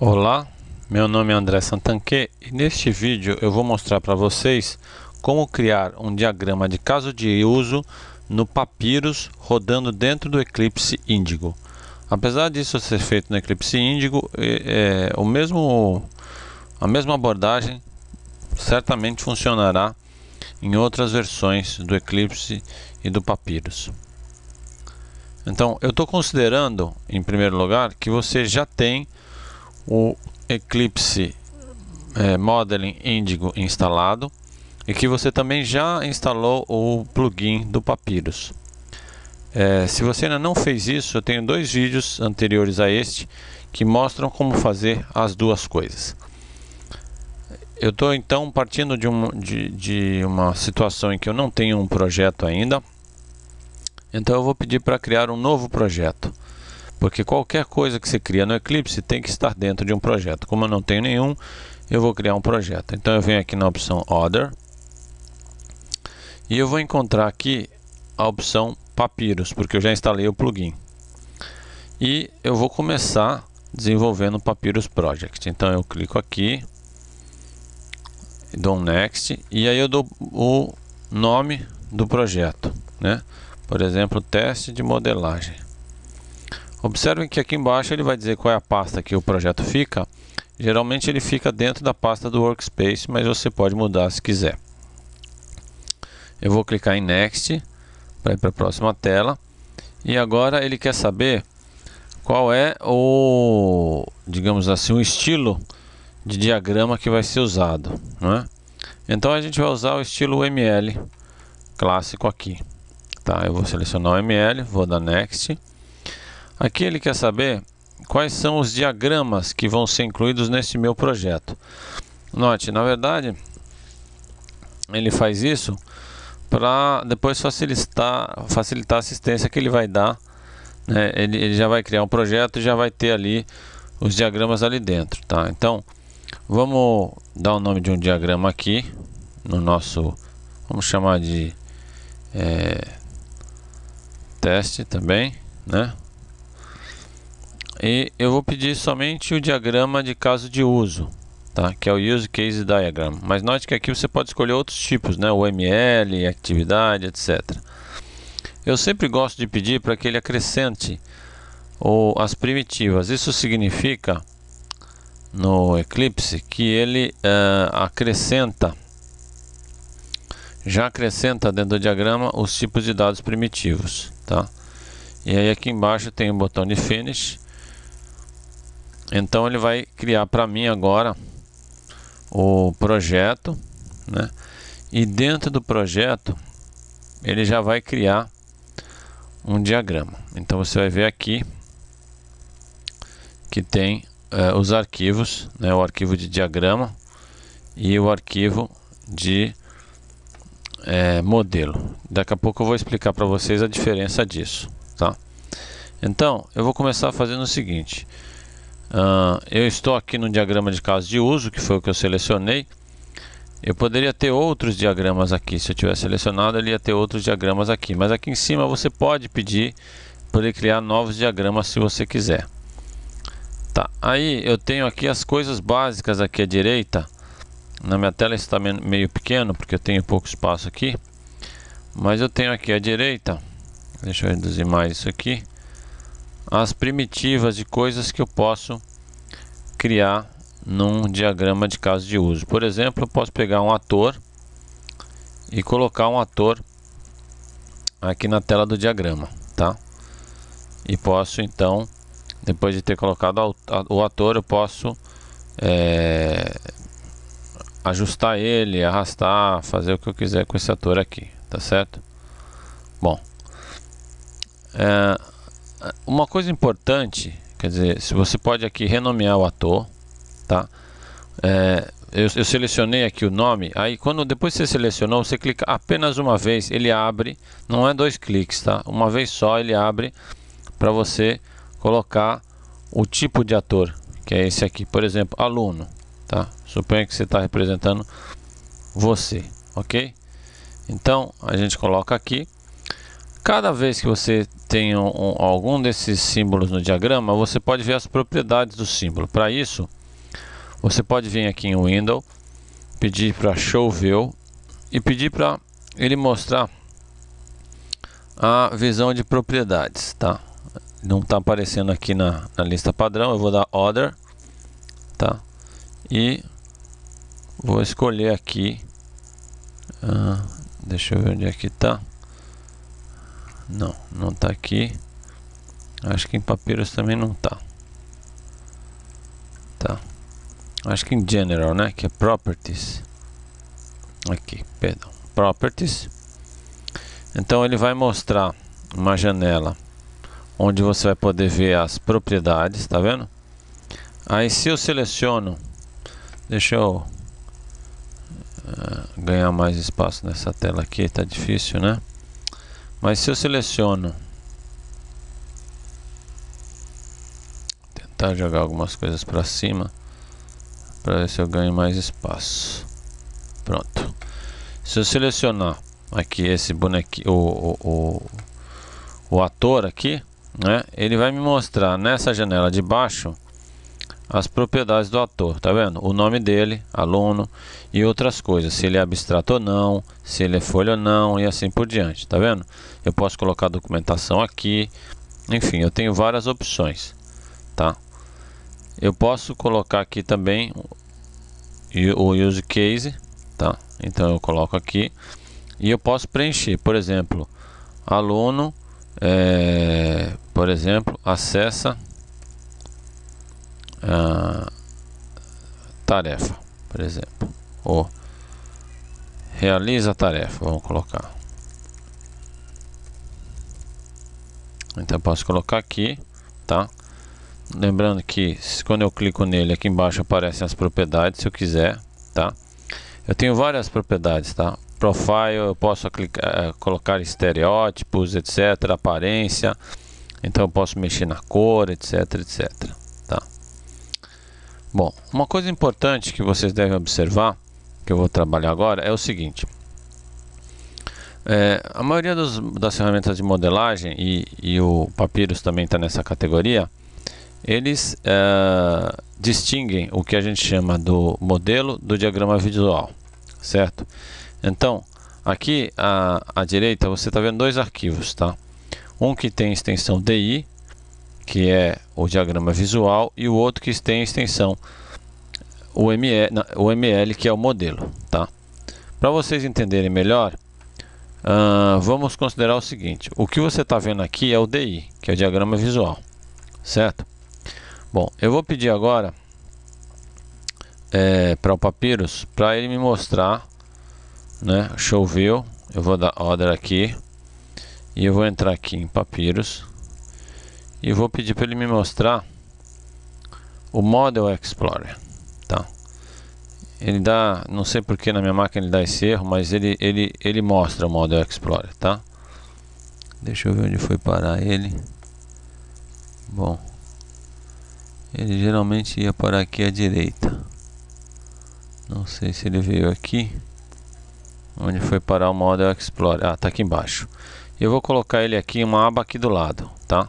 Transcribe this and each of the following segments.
Olá, meu nome é André Santanque e neste vídeo eu vou mostrar para vocês como criar um diagrama de caso de uso no Papyrus rodando dentro do Eclipse Índigo. Apesar disso ser feito no Eclipse Índigo, é, é, o mesmo, a mesma abordagem certamente funcionará em outras versões do Eclipse e do Papyrus. Então, eu estou considerando, em primeiro lugar, que você já tem o Eclipse é, Modeling Indigo instalado e que você também já instalou o plugin do Papyrus. É, se você ainda não fez isso, eu tenho dois vídeos anteriores a este que mostram como fazer as duas coisas. Eu estou então partindo de, um, de, de uma situação em que eu não tenho um projeto ainda, então eu vou pedir para criar um novo projeto. Porque qualquer coisa que você cria no Eclipse tem que estar dentro de um projeto. Como eu não tenho nenhum, eu vou criar um projeto. Então eu venho aqui na opção Other. E eu vou encontrar aqui a opção Papyrus, porque eu já instalei o plugin. E eu vou começar desenvolvendo o Papyrus Project. Então eu clico aqui, dou um Next e aí eu dou o nome do projeto, né? Por exemplo, teste de modelagem. Observem que aqui embaixo ele vai dizer qual é a pasta que o projeto fica. Geralmente ele fica dentro da pasta do Workspace, mas você pode mudar se quiser. Eu vou clicar em Next para ir para a próxima tela. E agora ele quer saber qual é o, digamos assim, o estilo de diagrama que vai ser usado. Né? Então a gente vai usar o estilo ML clássico aqui. Tá, eu vou selecionar o ML, vou dar Next. Aqui ele quer saber quais são os diagramas que vão ser incluídos nesse meu projeto. Note, na verdade, ele faz isso para depois facilitar, facilitar a assistência que ele vai dar. Né? Ele, ele, já vai criar um projeto e já vai ter ali os diagramas ali dentro. Tá? Então, vamos dar o nome de um diagrama aqui no nosso, vamos chamar de é, teste também, né? e eu vou pedir somente o diagrama de caso de uso, tá? que é o Use Case Diagram. Mas note que aqui você pode escolher outros tipos, né? UML, atividade, etc. Eu sempre gosto de pedir para que ele acrescente ou as primitivas. Isso significa no Eclipse que ele uh, acrescenta já acrescenta dentro do diagrama os tipos de dados primitivos tá e aí aqui embaixo tem o botão de finish então ele vai criar para mim agora o projeto, né? E dentro do projeto ele já vai criar um diagrama. Então você vai ver aqui que tem eh, os arquivos, né? O arquivo de diagrama e o arquivo de eh, modelo. Daqui a pouco eu vou explicar para vocês a diferença disso, tá? Então eu vou começar fazendo o seguinte. Uh, eu estou aqui no diagrama de caso de uso, que foi o que eu selecionei. Eu poderia ter outros diagramas aqui. Se eu tivesse selecionado, ele ia ter outros diagramas aqui. Mas aqui em cima você pode pedir para criar novos diagramas se você quiser. Tá. Aí eu tenho aqui as coisas básicas aqui à direita. Na minha tela está meio pequeno, porque eu tenho pouco espaço aqui. Mas eu tenho aqui à direita. Deixa eu reduzir mais isso aqui as primitivas de coisas que eu posso criar num diagrama de caso de uso. Por exemplo, eu posso pegar um ator e colocar um ator aqui na tela do diagrama, tá? E posso então, depois de ter colocado o ator, eu posso é, ajustar ele, arrastar, fazer o que eu quiser com esse ator aqui, tá certo? Bom, é, ah, uma coisa importante, quer dizer, se você pode aqui renomear o ator, tá? É, eu, eu, selecionei aqui o nome, aí quando depois você selecionou, você clica apenas uma vez, ele abre, não é dois cliques, tá? Uma vez só ele abre para você colocar o tipo de ator, que é esse aqui, por exemplo, aluno, tá? Suponha que você está representando você, ok? Então a gente coloca aqui Cada vez que você tem um, um, algum desses símbolos no diagrama, você pode ver as propriedades do símbolo. Para isso, você pode vir aqui em Window, pedir para Show View e pedir para ele mostrar a visão de propriedades, tá? Não está aparecendo aqui na, na, lista padrão, eu vou dar Order, tá? E vou escolher aqui, ah, deixa eu ver onde é que está. Não, não tá aqui. Acho que em Papyrus também não tá. Tá. Acho que em General, né? Que é Properties. Aqui, perdão. Properties. Então ele vai mostrar uma janela onde você vai poder ver as propriedades, tá vendo? Aí se eu seleciono, deixa eu uh, ganhar mais espaço nessa tela aqui, tá difícil, né? Mas se eu seleciono tentar jogar algumas coisas para cima para ver se eu ganho mais espaço. Pronto. Se eu selecionar aqui esse bonequinho, o, o, o, o ator aqui, né? Ele vai me mostrar nessa janela de baixo as propriedades do ator, tá vendo? O nome dele, aluno e outras coisas, se ele é abstrato ou não, se ele é folha ou não e assim por diante, tá vendo? Eu posso colocar a documentação aqui, enfim, eu tenho várias opções, tá? Eu posso colocar aqui também o use case, tá? Então eu coloco aqui e eu posso preencher, por exemplo, aluno, é, por exemplo, acessa ah, tarefa, por exemplo, ou realiza a tarefa, vamos colocar. Então posso colocar aqui, tá? Lembrando que quando eu clico nele aqui embaixo aparecem as propriedades, se eu quiser, tá? Eu tenho várias propriedades, tá? Profile, eu posso clicar, eh, colocar estereótipos, etc, aparência. Então eu posso mexer na cor, etc, etc. Bom, uma coisa importante que vocês devem observar, que eu vou trabalhar agora, é o seguinte. É, a maioria dos, das ferramentas de modelagem, e, e o Papyrus também está nessa categoria, eles é, distinguem o que a gente chama do modelo do diagrama visual, certo? Então, aqui à, à direita você está vendo dois arquivos, tá? Um que tem extensão DI, que é o diagrama visual, e o outro que tem a extensão UML, que é o modelo. Tá? Para vocês entenderem melhor, uh, vamos considerar o seguinte. O que você está vendo aqui é o DI, que é o diagrama visual. Certo? Bom, eu vou pedir agora é, para o Papyrus para ele me mostrar né, show view. Eu vou dar order aqui e eu vou entrar aqui em Papyrus e vou pedir para ele me mostrar o Model Explorer. Tá? Ele dá, não sei porque na minha máquina ele dá esse erro, mas ele, ele, ele mostra o Model Explorer, tá? Deixa eu ver onde foi parar ele. Bom, ele geralmente ia parar aqui à direita. Não sei se ele veio aqui. Onde foi parar o Model Explorer? Ah, tá aqui embaixo. Eu vou colocar ele aqui em uma aba aqui do lado, tá?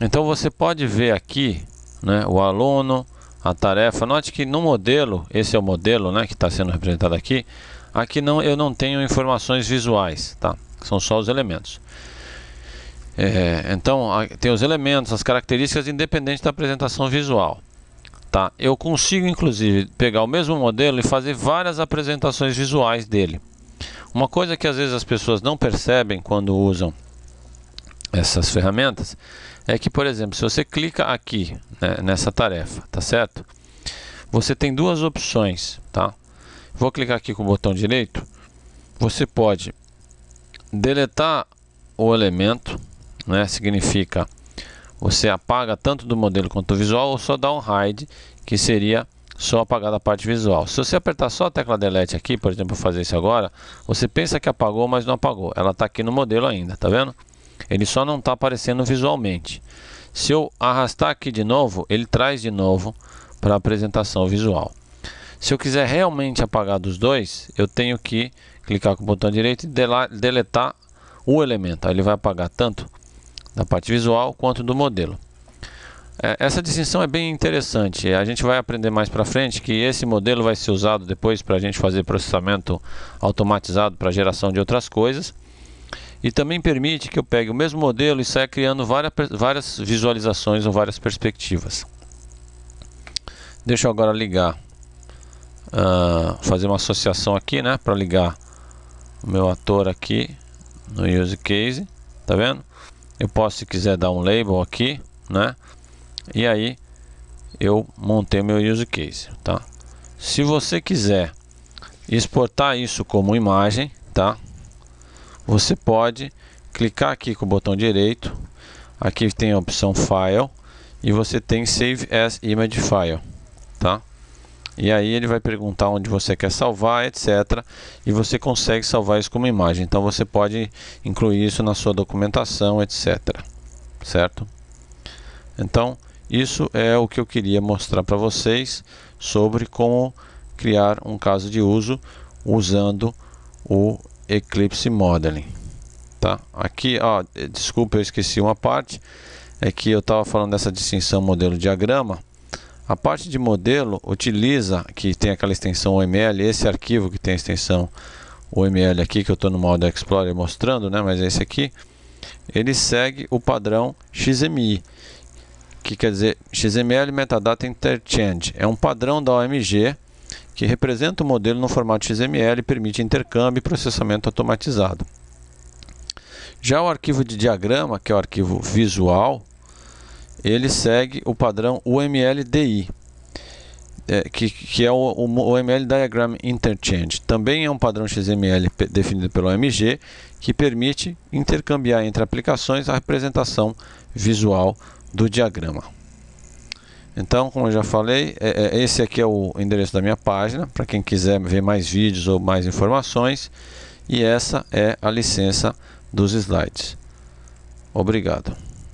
Então você pode ver aqui né, o aluno, a tarefa. Note que no modelo, esse é o modelo né, que está sendo representado aqui, aqui não, eu não tenho informações visuais, tá? são só os elementos. É, então, tem os elementos, as características, independente da apresentação visual. Tá? Eu consigo, inclusive, pegar o mesmo modelo e fazer várias apresentações visuais dele. Uma coisa que às vezes as pessoas não percebem quando usam essas ferramentas é que, por exemplo, se você clica aqui né, nessa tarefa, tá certo? Você tem duas opções, tá? Vou clicar aqui com o botão direito. Você pode deletar o elemento, né? Significa você apaga tanto do modelo quanto do visual ou só dá um hide, que seria só apagar a parte visual. Se você apertar só a tecla delete aqui, por exemplo, fazer isso agora, você pensa que apagou, mas não apagou. Ela está aqui no modelo ainda, tá vendo? Ele só não está aparecendo visualmente. Se eu arrastar aqui de novo, ele traz de novo para a apresentação visual. Se eu quiser realmente apagar dos dois, eu tenho que clicar com o botão direito e deletar o elemento. Ele vai apagar tanto da parte visual quanto do modelo. É, essa distinção é bem interessante. A gente vai aprender mais para frente que esse modelo vai ser usado depois para a gente fazer processamento automatizado para geração de outras coisas. E também permite que eu pegue o mesmo modelo e saia criando várias, várias visualizações ou várias perspectivas. Deixa eu agora ligar, uh, fazer uma associação aqui, né, para ligar o meu ator aqui no Use Case, tá vendo? Eu posso, se quiser, dar um label aqui, né, e aí eu montei meu Use Case, tá? Se você quiser exportar isso como imagem, tá? você pode clicar aqui com o botão direito, aqui tem a opção File e você tem Save as Image File, tá? E aí ele vai perguntar onde você quer salvar, etc. E você consegue salvar isso como imagem. Então você pode incluir isso na sua documentação, etc. Certo? Então isso é o que eu queria mostrar para vocês sobre como criar um caso de uso usando o Eclipse Modeling. Tá? Aqui, ó, eh, desculpa, eu esqueci uma parte. É que eu estava falando dessa distinção modelo-diagrama. A parte de modelo utiliza, que tem aquela extensão OML, esse arquivo que tem a extensão OML aqui, que eu estou no modo Explorer mostrando, né? mas é esse aqui, ele segue o padrão XMI, que quer dizer XML Metadata Interchange. É um padrão da OMG que representa o modelo no formato XML e permite intercâmbio e processamento automatizado. Já o arquivo de diagrama, que é o arquivo visual, ele segue o padrão UMLDI, é, que, que, é o, o Diagram Interchange. Também é um padrão XML definido pelo OMG que permite intercambiar entre aplicações a representação visual do diagrama. Então, como eu já falei, é, é, esse aqui é o endereço da minha página, para quem quiser ver mais vídeos ou mais informações. E essa é a licença dos slides. Obrigado.